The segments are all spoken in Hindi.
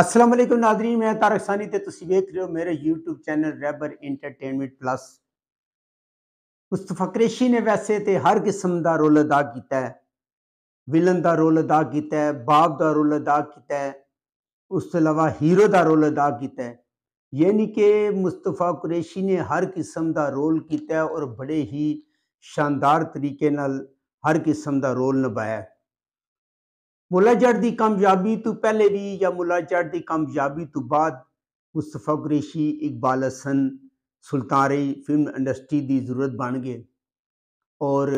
अस्सलाम वालेकुम मैं तारक सानी थे देख रहे हो मेरे यूट्यूब चैनल रैबर इंटरटेनमेंट प्लस मुस्तफा क्रेशी ने वैसे तो हर किस्म का रोल अदा किया है विलन का रोल अदा किया है बाप का रोल अदा किया है उस तो अलावा हीरो का रोल अदा किया है यानी कि मुस्तफा कुरैशी ने हर किस्म का रोल किया और बड़े ही शानदार तरीके हर किस्म का रोल निभाया मुलाजट की कामयाबी तो पहले भी या मुलाजट की कामयाबी तो बाद मुस्तफ़ा कुरेशी इकबाल हसन सुल्तारे फिल्म इंडस्ट्री की जरूरत बन गए और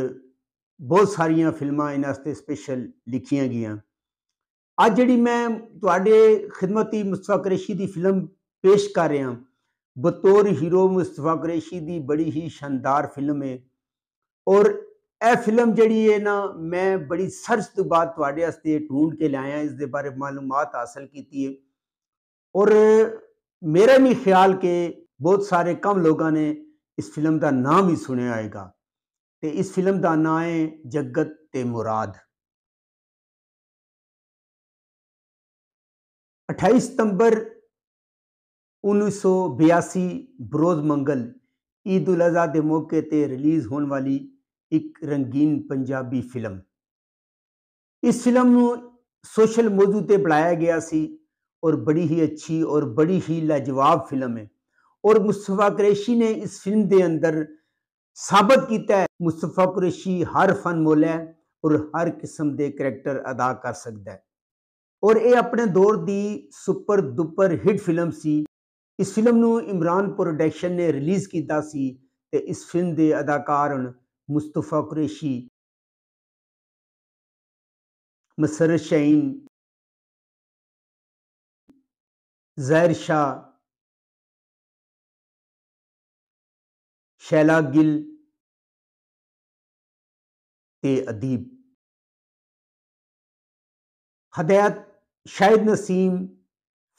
बहुत सारिया फिल्म इन्हें स्पेशल लिखिया गई जी मैं थोड़े तो खिदमती मुस्तफा ਕੁਰੈਸ਼ੀ की फिल्म पेश कर रहा बतौर हीरो मुस्तफा ਕੁਰੈਸ਼ੀ की बड़ी ही शानदार फिल्म है और यह फिल्म जी है ना मैं बड़ी सर्च तो बाद ढूंढ के लाया इस बारे मालूम हासिल की है और मेरा भी ख्याल के बहुत सारे कम लोगों ने इस फिल्म का नाम ही सुने आएगा तो इस फिल्म का ना है जगत ते मुराद अठाई सितंबर उन्नीस सौ बयासी बरोज मंगल ईद उल अजहा के मौके पर रिलीज़ होने वाली ਇੱਕ ਰੰਗੀਨ ਪੰਜਾਬੀ ਫਿਲਮ ਇਸ ਫਿਲਮ ਨੂੰ ਸੋਸ਼ਲ ਮੋਦੂ ਤੇ ਬਣਾਇਆ ਗਿਆ ਸੀ ਔਰ ਬੜੀ ਹੀ ਅੱਛੀ ਔਰ ਬੜੀ ਹੀ ਲਾਜਵਾਬ ਫਿਲਮ ਹੈ ਔਰ ਮੁਸਤਫਾ ਕੁਰੈਸ਼ੀ ਨੇ ਇਸ ਫਿਲਮ ਦੇ ਅੰਦਰ ਸਾਬਤ ਕੀਤਾ ਹੈ ਮੁਸਤਫਾ ਕੁਰੈਸ਼ੀ ਹਰ ਫਨ ਮੋਲਾ ਔਰ ਹਰ ਕਿਸਮ ਦੇ ਕੈਰੈਕਟਰ ਅਦਾ ਕਰ ਸਕਦਾ ਹੈ ਔਰ ਇਹ ਆਪਣੇ ਦੌਰ ਦੀ ਸੁਪਰ ਦੁਪਰ ਹਿੱਟ ਫਿਲਮ ਸੀ ਇਸ ਫਿਲਮ ਨੂੰ ਇਮਰਾਨ ਪ੍ਰੋਡਕਸ਼ਨ ਨੇ ਰਿਲੀਜ਼ ਕੀਤਾ ਸੀ ਤੇ ਇਸ ਫਿਲਮ ਦੇ ਅਦਾਕਾਰ ਹਨ मुस्तफ़ा कुरैशी मसर शहीन जैर शाह शैला गिल ते अदीब हदायत शाहिद नसीम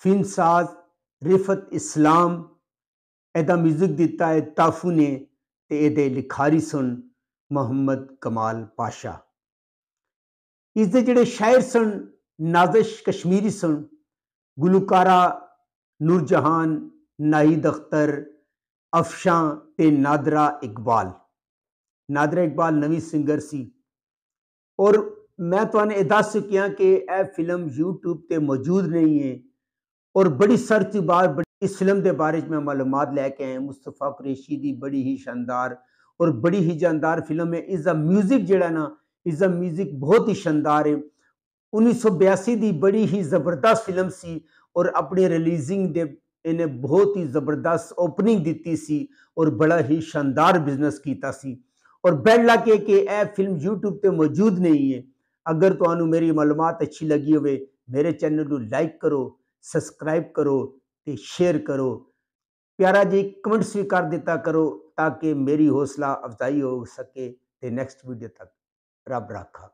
फिन साज़ रिफत इस्लाम एदा म्यूज़िक दिता है ताफू ने ते एदे लिखारी सुन मुहम्मद कमाल पाशाह इस जोड़े शायर सन नाजिश कश्मीरी सन गुलूकारा नूरजहान नाहिद अख्तर अफशां ते नादरा इकबाल नादरा इकबाल नवी सिंगर सी और मैं तुमने ये दस चुकिया कि यह फिल्म यूट्यूब पर मौजूद नहीं है और बड़ी सर्च बार बड़ी इस फिल्म के बारे में मालूम लैके आए मुस्तफा कुरेशी की बड़ी ही शानदार और बड़ी ही जानदार फिल्म है इसका म्यूजिक जोड़ा ना इसका म्यूजिक बहुत ही शानदार है उन्नीस सौ बयासी की बड़ी ही जबरदस्त फिल्म सी और अपने रिलीजिंग दे इन्हें बहुत ही जबरदस्त ओपनिंग दी सी और बड़ा ही शानदार बिजनेस किया और बैड लक है कि यह फिल्म यूट्यूब पर मौजूद नहीं है अगर तो मेरी मालूम अच्छी लगी हो मेरे चैनल को लाइक करो सबसक्राइब करो तो शेयर करो प्यारा जी कमेंट्स भी कर दिता करो ताकि मेरी हौसला अफजाई हो सके तो नैक्सट वीडियो तक रब रखा